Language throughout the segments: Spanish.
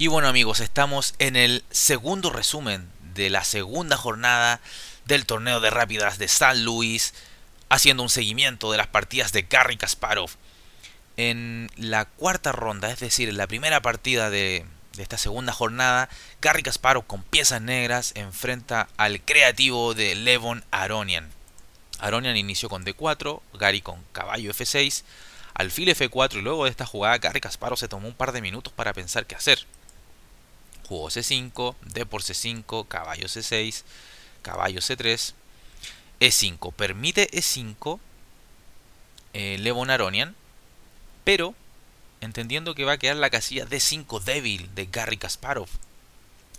Y bueno amigos, estamos en el segundo resumen de la segunda jornada del torneo de rápidas de San Luis, haciendo un seguimiento de las partidas de Garry Kasparov. En la cuarta ronda, es decir, en la primera partida de, de esta segunda jornada, Garry Kasparov con piezas negras enfrenta al creativo de Levon Aronian. Aronian inició con D4, Gary con caballo F6, alfil F4 y luego de esta jugada Garry Kasparov se tomó un par de minutos para pensar qué hacer jugó c5, d por c5, caballo c6, caballo c3, e5. Permite e5 eh, Levon Aronian, pero entendiendo que va a quedar la casilla d5 débil de Garry Kasparov.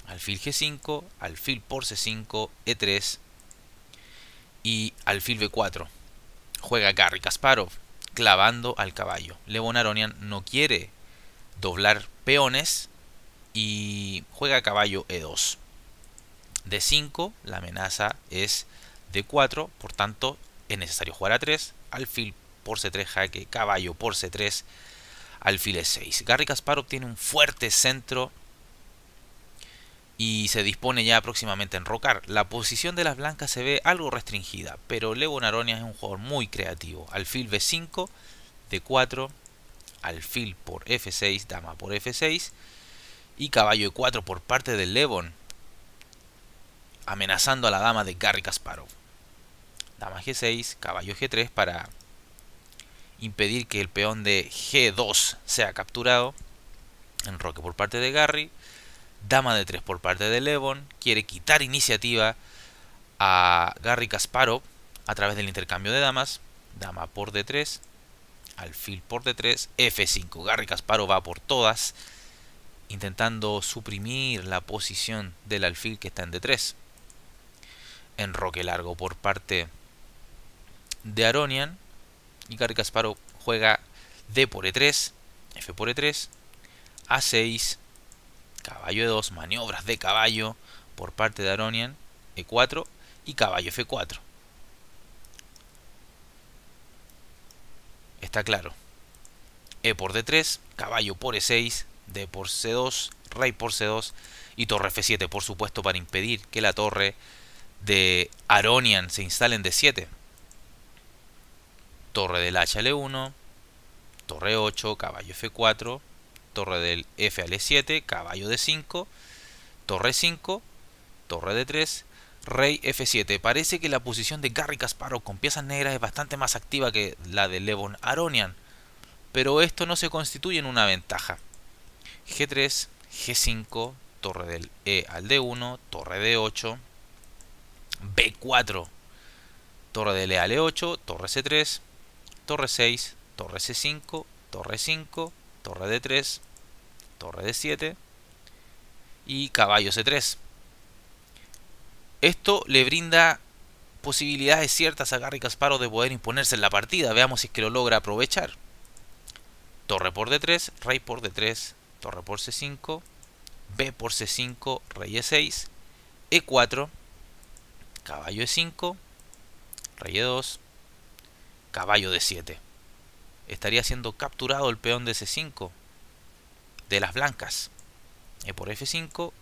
Alfil g5, alfil por c5, e3 y alfil b4. Juega Garry Kasparov clavando al caballo. Levon Aronian no quiere doblar peones y juega caballo E2. D5, la amenaza es D4, por tanto es necesario jugar a 3, alfil por C3 jaque, caballo por C3, alfil E6. Garry Kasparov tiene un fuerte centro y se dispone ya próximamente a enrocar. La posición de las blancas se ve algo restringida, pero Lego Naronia es un jugador muy creativo. Alfil B5, D4, alfil por F6, dama por F6 y caballo E4 por parte de Levon, amenazando a la dama de Garry Kasparov. Dama G6, caballo G3 para impedir que el peón de G2 sea capturado. Enroque por parte de Garry. Dama de 3 por parte de Levon. Quiere quitar iniciativa a Garry Kasparov a través del intercambio de damas. Dama por D3. Alfil por D3. F5. Garry Kasparov va por todas intentando suprimir la posición del alfil que está en D3. Enroque largo por parte de Aronian. Y Gary Kasparov juega D por E3, F por E3, A6, caballo E2, maniobras de caballo por parte de Aronian, E4 y caballo F4. Está claro. E por D3, caballo por E6, de por C2, rey por C2 y torre F7, por supuesto, para impedir que la torre de Aronian se instale en D7. Torre del H 1 torre 8, caballo F4, torre del F al 7 e caballo D5, torre 5, torre D3, rey F7. Parece que la posición de Garry Kasparov con piezas negras es bastante más activa que la de Levon Aronian, pero esto no se constituye en una ventaja. G3, G5, torre del E al D1, torre D8, B4, torre del E al E8, torre C3, torre 6, torre C5, torre 5, torre D3, torre D7 y caballo C3. Esto le brinda posibilidades ciertas a Garry Kasparov de poder imponerse en la partida. Veamos si es que lo logra aprovechar. Torre por D3, rey por D3, torre por c5, b por c5, e e rey e6, e4, caballo e5, rey e2, caballo d7. Estaría siendo capturado el peón de c5 de las blancas. E por f5,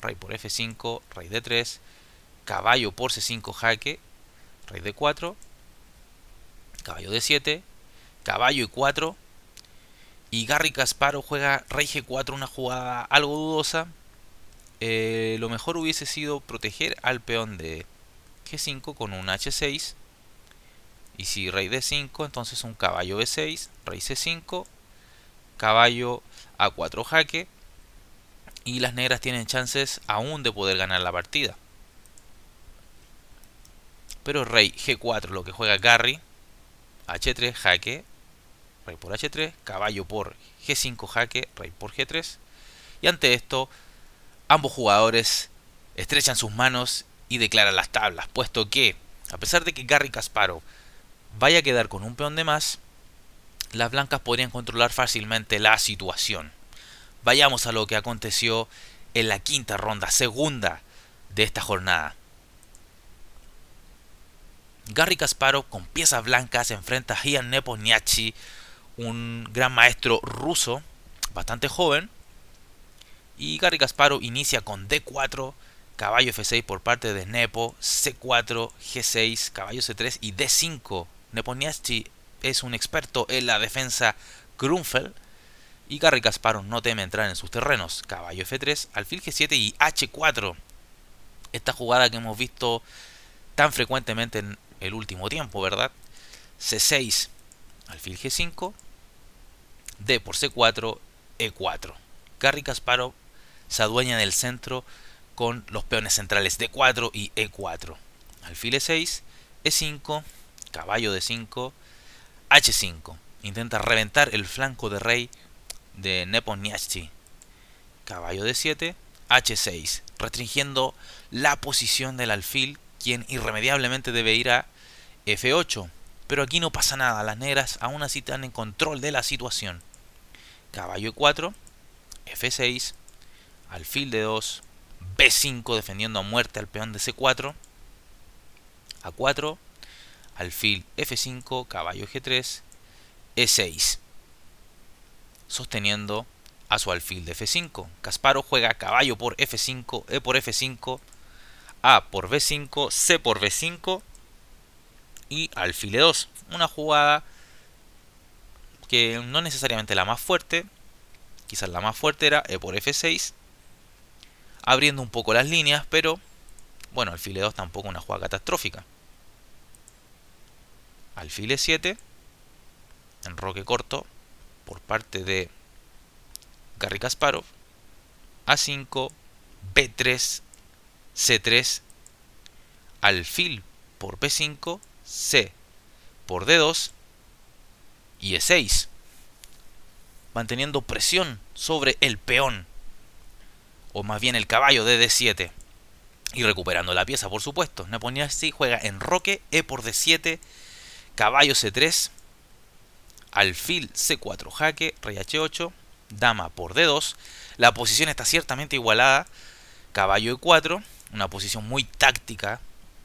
rey por f5, rey d3, caballo por c5 jaque, rey d4, caballo d7, caballo y e 4 y Garry Casparo juega rey g4, una jugada algo dudosa. Eh, lo mejor hubiese sido proteger al peón de g5 con un h6. Y si rey d5, entonces un caballo b6, rey c5, caballo a4 jaque. Y las negras tienen chances aún de poder ganar la partida. Pero rey g4, lo que juega Garry, h3 jaque, por h3, caballo por g5 jaque, rey por g3. Y ante esto, ambos jugadores estrechan sus manos y declaran las tablas, puesto que, a pesar de que Garry Kasparov vaya a quedar con un peón de más, las blancas podrían controlar fácilmente la situación. Vayamos a lo que aconteció en la quinta ronda, segunda de esta jornada. Garry Kasparov con piezas blancas enfrenta a Ian Neponiachi un gran maestro ruso, bastante joven. Y Gary Kasparov inicia con D4, caballo F6 por parte de Nepo, C4, G6, caballo C3 y D5. Niaschi es un experto en la defensa Grunfeld. Y Gary Kasparov no teme entrar en sus terrenos. Caballo F3, alfil G7 y H4. Esta jugada que hemos visto tan frecuentemente en el último tiempo, ¿verdad? C6, alfil G5, D por C4, E4. Garry Kasparov se adueña del centro con los peones centrales D4 y E4. Alfil E6, E5, caballo D5, H5. Intenta reventar el flanco de rey de Neponiachtchi. Caballo D7, H6, restringiendo la posición del alfil, quien irremediablemente debe ir a F8. Pero aquí no pasa nada, las negras aún así están en control de la situación caballo e4, f6, alfil de 2, b5 defendiendo a muerte al peón de c4, a4, alfil f5, caballo g3, e6, sosteniendo a su alfil de f5. Casparo juega caballo por f5, e por f5, a por b5, c por b5 y alfil e2. Una jugada que no necesariamente la más fuerte, quizás la más fuerte era E por F6, abriendo un poco las líneas, pero bueno, alfil E2 tampoco una jugada catastrófica. Alfil E7, enroque corto por parte de Garry Kasparov, A5, B3, C3, alfil por B5, C por D2, y E6, manteniendo presión sobre el peón, o más bien el caballo de D7, y recuperando la pieza, por supuesto. así, juega en roque, E por D7, caballo C3, alfil C4 jaque, rey H8, dama por D2. La posición está ciertamente igualada, caballo E4, una posición muy táctica,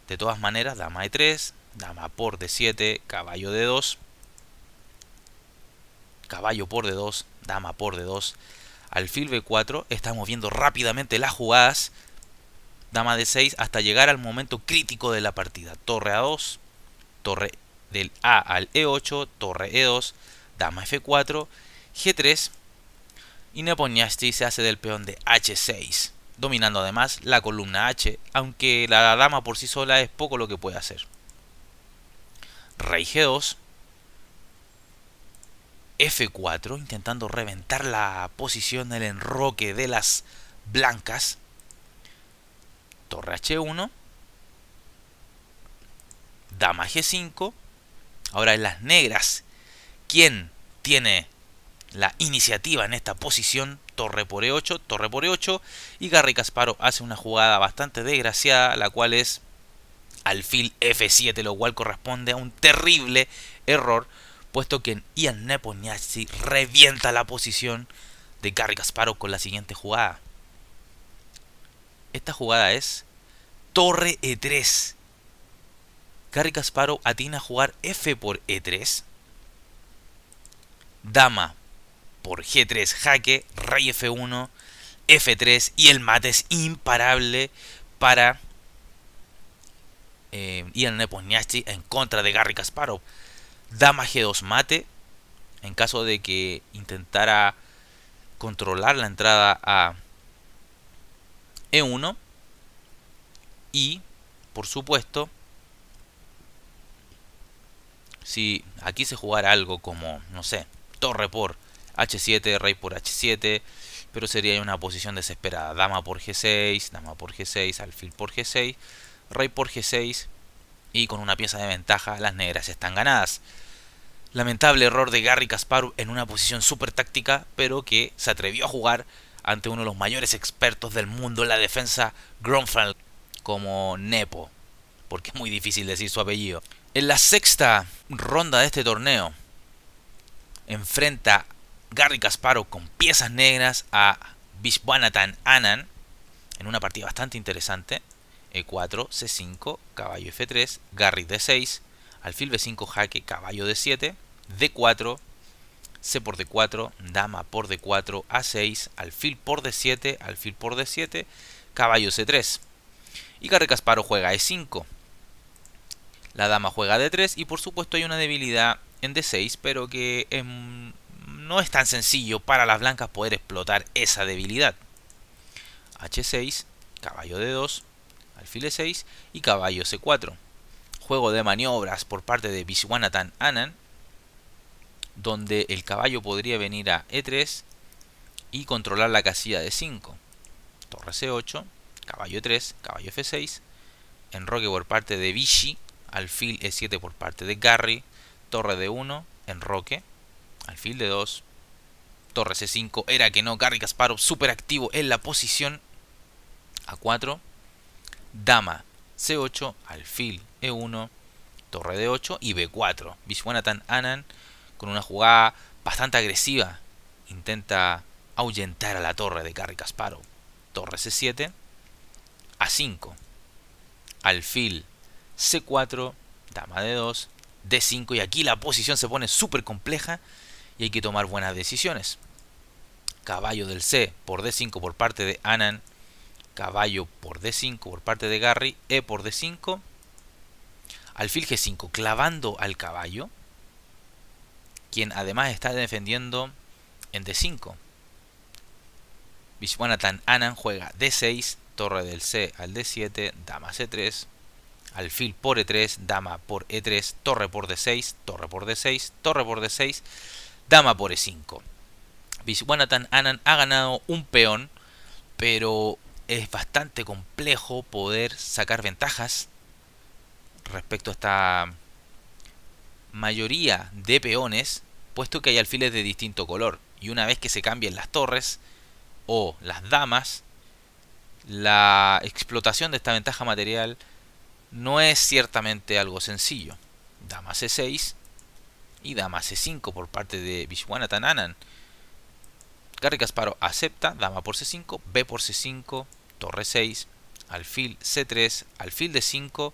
de todas maneras, dama E3, dama por D7, caballo D2 caballo por D2, dama por D2, alfil B4, estamos viendo rápidamente las jugadas, dama D6 hasta llegar al momento crítico de la partida, torre A2, torre del A al E8, torre E2, dama F4, G3 y Neponiasti se hace del peón de H6, dominando además la columna H, aunque la dama por sí sola es poco lo que puede hacer. Rey G2, F4, intentando reventar la posición del enroque de las blancas. Torre H1. Dama G5. Ahora en las negras, ¿quién tiene la iniciativa en esta posición? Torre por E8, torre por E8. Y Garry Casparo hace una jugada bastante desgraciada, la cual es alfil F7, lo cual corresponde a un terrible error puesto que Ian Nepomniachtchi revienta la posición de Gary Kasparov con la siguiente jugada. Esta jugada es Torre E3. Gary Kasparov atina a jugar F por E3. Dama por G3 jaque, Rey F1, F3 y el mate es imparable para eh, Ian Nepomniachtchi en contra de Gary Kasparov dama G2 mate en caso de que intentara controlar la entrada a E1 y por supuesto si aquí se jugara algo como no sé torre por H7 rey por H7 pero sería una posición desesperada dama por G6 dama por G6 alfil por G6 rey por G6 y con una pieza de ventaja las negras están ganadas Lamentable error de Garry Kasparov en una posición súper táctica, pero que se atrevió a jugar ante uno de los mayores expertos del mundo en la defensa, Grunfeld, como Nepo, porque es muy difícil decir su apellido. En la sexta ronda de este torneo, enfrenta Garry Kasparov con piezas negras a Viswanathan Anand en una partida bastante interesante. E4, C5, caballo F3, Garry D6, alfil B5, jaque, caballo D7, D4, C por D4, dama por D4, A6, alfil por D7, alfil por D7, caballo C3. Y Carre Casparo juega E5. La dama juega D3 y por supuesto hay una debilidad en D6, pero que em, no es tan sencillo para las blancas poder explotar esa debilidad. H6, caballo D2, alfil E6 y caballo C4. Juego de maniobras por parte de Viswanathan Anand donde el caballo podría venir a E3 y controlar la casilla de 5. Torre C8, caballo E3, caballo F6, enroque por parte de Vichy, alfil E7 por parte de Garry, torre D1, enroque, alfil D2, torre C5, era que no, Garry Kasparov superactivo activo en la posición A4, dama C8, alfil E1, torre D8 y B4. Viswanathan Anand con una jugada bastante agresiva, intenta ahuyentar a la torre de Gary Kasparov. Torre C7, A5, alfil C4, dama d 2, D5 y aquí la posición se pone súper compleja y hay que tomar buenas decisiones. Caballo del C por D5 por parte de Anan, caballo por D5 por parte de Garry, E por D5, alfil G5 clavando al caballo, quien además está defendiendo en D5. Vishwanathan Anand juega D6, torre del C al D7, dama C3, alfil por E3, dama por E3, torre por D6, torre por D6, torre por D6, dama por E5. Viswanathan Anand ha ganado un peón, pero es bastante complejo poder sacar ventajas respecto a esta mayoría de peones puesto que hay alfiles de distinto color. Y una vez que se cambien las torres o las damas, la explotación de esta ventaja material no es ciertamente algo sencillo. Dama C6 y dama C5 por parte de Vishwanathan Anand. Garry Casparo acepta, dama por C5, B por C5, torre 6, alfil C3, alfil de 5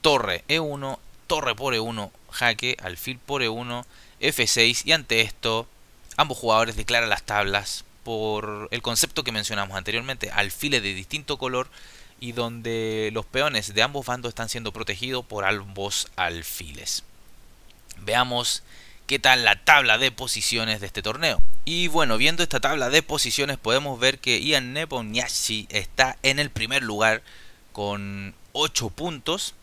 torre E1, torre por E1, jaque, alfil por E1, F6 y ante esto ambos jugadores declaran las tablas por el concepto que mencionamos anteriormente, alfiles de distinto color y donde los peones de ambos bandos están siendo protegidos por ambos alfiles. Veamos qué tal la tabla de posiciones de este torneo. Y bueno, viendo esta tabla de posiciones podemos ver que Ian Nepomniachtchi está en el primer lugar con 8 puntos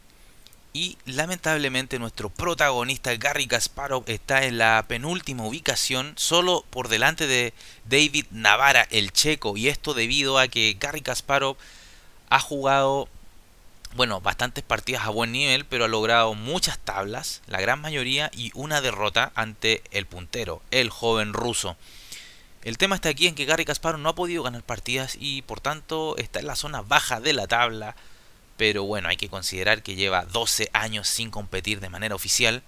y lamentablemente nuestro protagonista Gary Kasparov está en la penúltima ubicación, solo por delante de David Navara, el checo. Y esto debido a que Gary Kasparov ha jugado, bueno, bastantes partidas a buen nivel, pero ha logrado muchas tablas, la gran mayoría, y una derrota ante el puntero, el joven ruso. El tema está aquí en que Garry Kasparov no ha podido ganar partidas y por tanto está en la zona baja de la tabla pero bueno, hay que considerar que lleva 12 años sin competir de manera oficial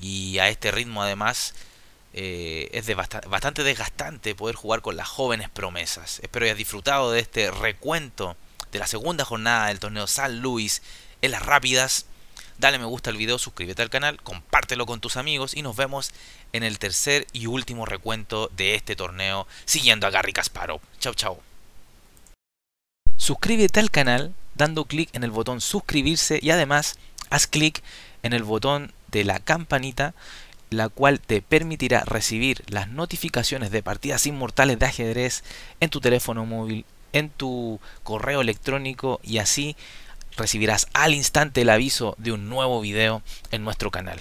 y a este ritmo además eh, es bastante desgastante poder jugar con las jóvenes promesas. Espero hayas disfrutado de este recuento de la segunda jornada del torneo San Luis en las rápidas. Dale me gusta al video, suscríbete al canal, compártelo con tus amigos y nos vemos en el tercer y último recuento de este torneo siguiendo a Gary Kasparov. Chau chao. Suscríbete al canal dando clic en el botón suscribirse y además haz clic en el botón de la campanita la cual te permitirá recibir las notificaciones de partidas inmortales de ajedrez en tu teléfono móvil, en tu correo electrónico y así recibirás al instante el aviso de un nuevo video en nuestro canal.